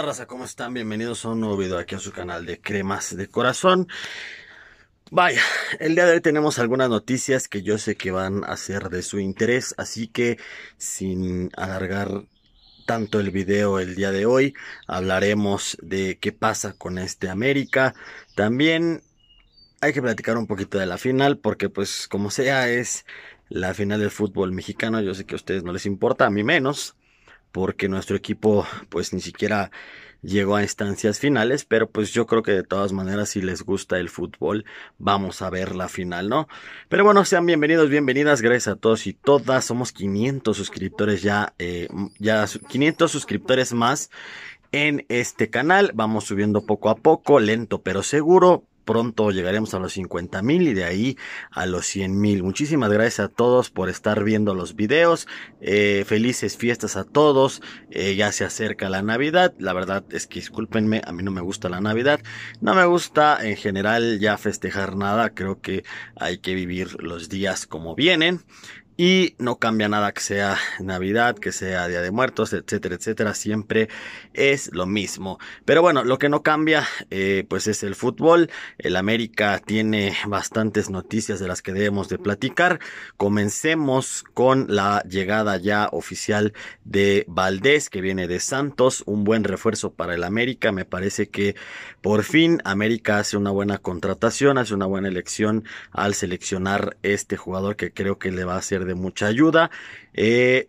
raza? ¿Cómo están? Bienvenidos a un nuevo video aquí a su canal de Cremas de Corazón. Vaya, el día de hoy tenemos algunas noticias que yo sé que van a ser de su interés, así que sin alargar tanto el video el día de hoy, hablaremos de qué pasa con este América. También hay que platicar un poquito de la final, porque pues como sea es la final del fútbol mexicano, yo sé que a ustedes no les importa, a mí menos porque nuestro equipo pues ni siquiera llegó a instancias finales, pero pues yo creo que de todas maneras si les gusta el fútbol vamos a ver la final, ¿no? Pero bueno, sean bienvenidos, bienvenidas, gracias a todos y todas, somos 500 suscriptores ya, eh, ya 500 suscriptores más en este canal. Vamos subiendo poco a poco, lento pero seguro pronto llegaremos a los 50 mil y de ahí a los 100 mil. Muchísimas gracias a todos por estar viendo los videos. Eh, felices fiestas a todos. Eh, ya se acerca la Navidad. La verdad es que discúlpenme, a mí no me gusta la Navidad. No me gusta en general ya festejar nada. Creo que hay que vivir los días como vienen. Y no cambia nada que sea Navidad, que sea Día de Muertos, etcétera, etcétera. Siempre es lo mismo. Pero bueno, lo que no cambia, eh, pues es el fútbol. El América tiene bastantes noticias de las que debemos de platicar. Comencemos con la llegada ya oficial de Valdés, que viene de Santos. Un buen refuerzo para el América. Me parece que por fin América hace una buena contratación, hace una buena elección al seleccionar este jugador que creo que le va a hacer de de mucha ayuda. Eh,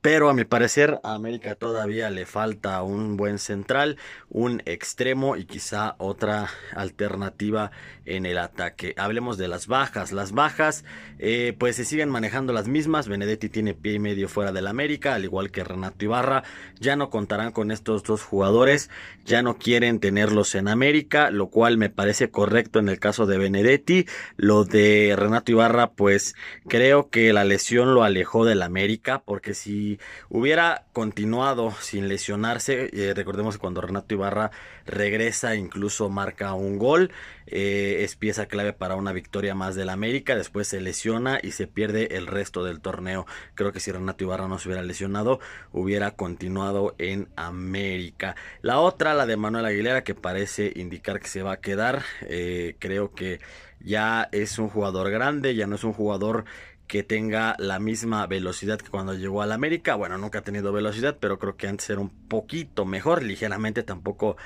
pero a mi parecer a América todavía le falta un buen central, un extremo y quizá otra alternativa en el ataque. Hablemos de las bajas. Las bajas eh, pues se siguen manejando las mismas. Benedetti tiene pie y medio fuera del América, al igual que Renato Ibarra. Ya no contarán con estos dos jugadores, ya no quieren tenerlos en América, lo cual me parece correcto en el caso de Benedetti. Lo de Renato Ibarra pues creo que la lesión lo alejó del América porque si hubiera continuado sin lesionarse, eh, recordemos que cuando Renato Ibarra regresa incluso marca un gol, eh, es pieza clave para una victoria más del América, después se lesiona y se pierde el resto del torneo. Creo que si Renato Ibarra no se hubiera lesionado, hubiera continuado en América. La otra, la de Manuel Aguilera, que parece indicar que se va a quedar, eh, creo que ya es un jugador grande, ya no es un jugador que tenga la misma velocidad que cuando llegó al América. Bueno, nunca ha tenido velocidad, pero creo que antes era un poquito mejor, ligeramente. Tampoco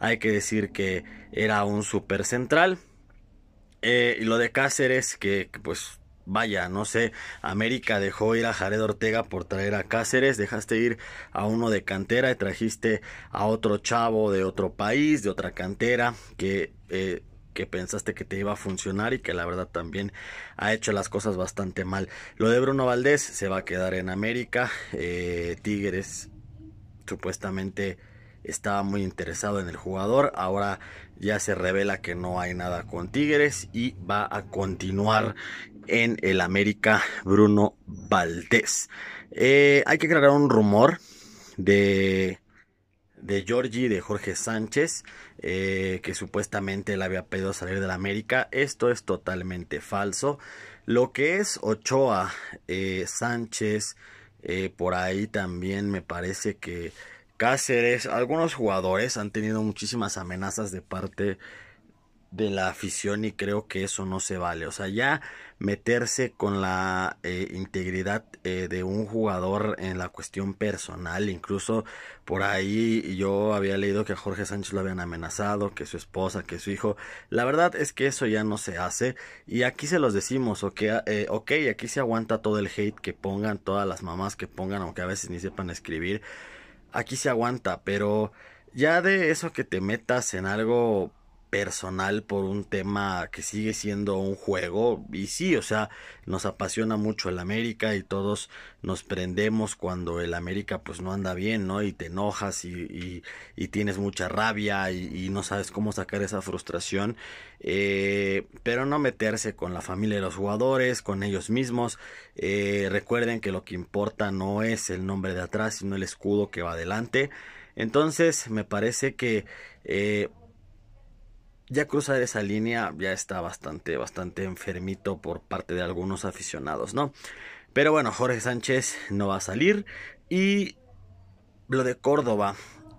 hay que decir que era un super central. Eh, y lo de Cáceres, que, pues Vaya, no sé, América dejó ir a Jared Ortega por traer a Cáceres, dejaste ir a uno de cantera y trajiste a otro chavo de otro país, de otra cantera, que eh, que pensaste que te iba a funcionar y que la verdad también ha hecho las cosas bastante mal. Lo de Bruno Valdés se va a quedar en América. Eh, Tigres supuestamente estaba muy interesado en el jugador. Ahora ya se revela que no hay nada con Tigres y va a continuar en el América Bruno Valdés. Eh, hay que crear un rumor de de Georgie, de Jorge Sánchez, eh, que supuestamente le había pedido salir de la América. Esto es totalmente falso. Lo que es Ochoa, eh, Sánchez, eh, por ahí también me parece que Cáceres, algunos jugadores han tenido muchísimas amenazas de parte de de la afición y creo que eso no se vale. O sea, ya meterse con la eh, integridad eh, de un jugador en la cuestión personal, incluso por ahí yo había leído que a Jorge Sánchez lo habían amenazado, que su esposa, que su hijo. La verdad es que eso ya no se hace y aquí se los decimos, ok, eh, aquí se aguanta todo el hate que pongan, todas las mamás que pongan, aunque a veces ni sepan escribir. Aquí se aguanta, pero ya de eso que te metas en algo personal por un tema que sigue siendo un juego y sí, o sea, nos apasiona mucho el América y todos nos prendemos cuando el América pues no anda bien, ¿no? Y te enojas y, tienes mucha rabia y, no sabes cómo sacar esa frustración, eh, pero no meterse con la familia de los jugadores, con ellos mismos, eh, recuerden que lo que importa no es el nombre de atrás, sino el escudo que va adelante. Entonces me parece que eh, ya cruzar esa línea ya está bastante, bastante enfermito por parte de algunos aficionados, ¿no? Pero bueno, Jorge Sánchez no va a salir. Y lo de Córdoba,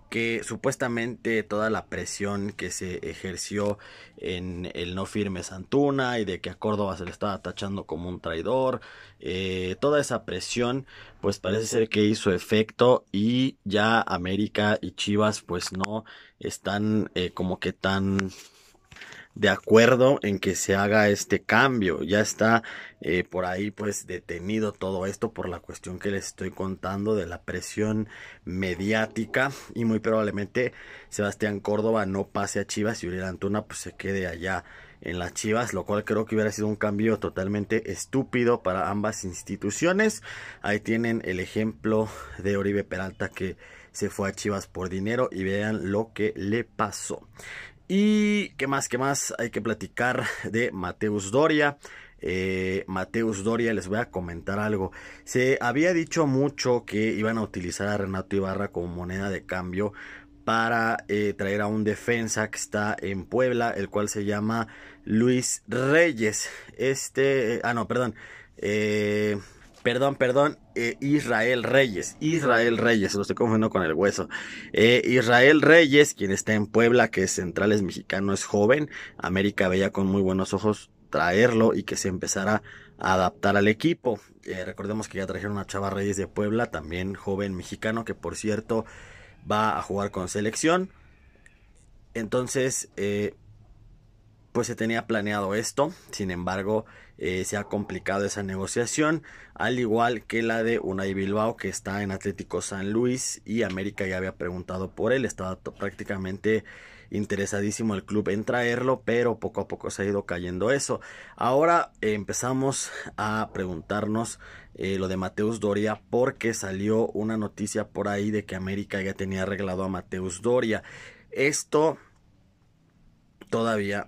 que supuestamente toda la presión que se ejerció en el no firme Santuna y de que a Córdoba se le estaba tachando como un traidor, eh, toda esa presión pues parece ser que hizo efecto y ya América y Chivas pues no están eh, como que tan de acuerdo en que se haga este cambio. Ya está eh, por ahí pues detenido todo esto por la cuestión que les estoy contando de la presión mediática y muy probablemente Sebastián Córdoba no pase a Chivas y Uriel Antuna pues se quede allá en las Chivas, lo cual creo que hubiera sido un cambio totalmente estúpido para ambas instituciones. Ahí tienen el ejemplo de Oribe Peralta que se fue a Chivas por dinero y vean lo que le pasó. Y qué más, qué más hay que platicar de Mateus Doria. Eh, Mateus Doria, les voy a comentar algo. Se había dicho mucho que iban a utilizar a Renato Ibarra como moneda de cambio para eh, traer a un defensa que está en Puebla, el cual se llama Luis Reyes. Este, eh, ah, no, perdón. perdón, perdón. Eh, Israel Reyes. Israel Reyes, lo estoy confundiendo con el hueso. Eh, Israel Reyes, quien está en Puebla, que es central, es mexicano, es joven. América veía con muy buenos ojos traerlo y que se empezara a adaptar al equipo. Eh, recordemos que ya trajeron a Chava Reyes de Puebla, también joven mexicano, que por cierto va a jugar con selección. Entonces, pues se tenía planeado esto. Sin embargo, eh, se ha complicado esa negociación, al igual que la de Unai Bilbao que está en Atlético San Luis y América ya había preguntado por él, estaba prácticamente interesadísimo el club en traerlo, pero poco a poco se ha ido cayendo eso. Ahora eh, empezamos a preguntarnos eh, lo de Mateus Doria porque salió una noticia por ahí de que América ya tenía arreglado a Mateus Doria. Esto todavía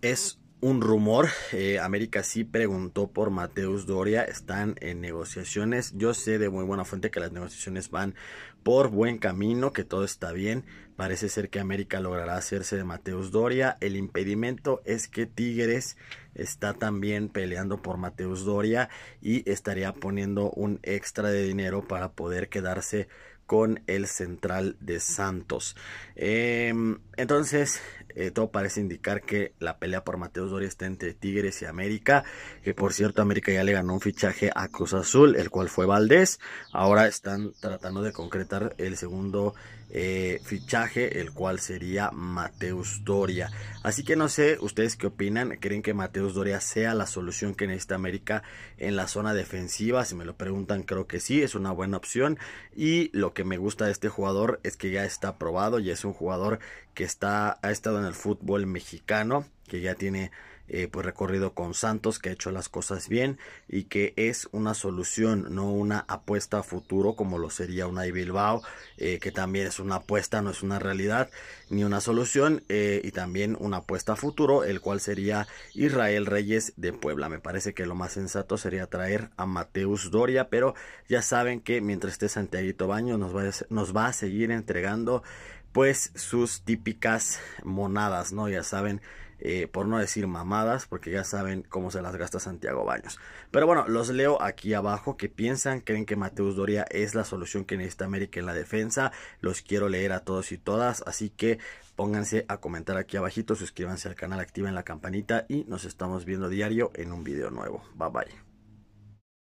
es un rumor. Eh, América sí preguntó por Mateus Doria. Están en negociaciones. Yo sé de muy buena fuente que las negociaciones van por buen camino, que todo está bien. Parece ser que América logrará hacerse de Mateus Doria. El impedimento es que Tigres está también peleando por Mateus Doria y estaría poniendo un extra de dinero para poder quedarse con el central de Santos. Em, entonces, eh, todo parece indicar que la pelea por Mateus Doria está entre Tigres y América. Que por cierto, América ya le ganó un fichaje a Cruz Azul, el cual fue Valdés. Ahora están tratando de concretar el segundo eh, fichaje, el cual sería Mateus Doria. Así que no sé, ustedes qué opinan, creen que Mateus Doria sea la solución que necesita América en la zona defensiva, si me lo preguntan creo que sí, es una buena opción y lo que me gusta de este jugador es que ya está probado y es un jugador que está, ha estado en el fútbol mexicano, que ya tiene eh, pues recorrido con Santos que ha hecho las cosas bien y que es una solución, no una apuesta a futuro como lo sería una de Bilbao, eh, que también es una apuesta, no es una realidad ni una solución eh, y también una apuesta a futuro, el cual sería Israel Reyes de Puebla. Me parece que lo más sensato sería traer a Mateus Doria, pero ya saben que mientras esté Santiaguito Baño nos va a, nos va a seguir entregando pues sus típicas monadas, ¿no? Ya saben eh, por no decir mamadas, porque ya saben cómo se las gasta Santiago Baños. Pero bueno, los leo aquí abajo que piensan, creen que Mateus Doria es la solución que necesita América en la defensa. Los quiero leer a todos y todas, así que pónganse a comentar aquí abajito, suscríbanse al canal, activen la campanita y nos estamos viendo diario en un video nuevo. Bye bye.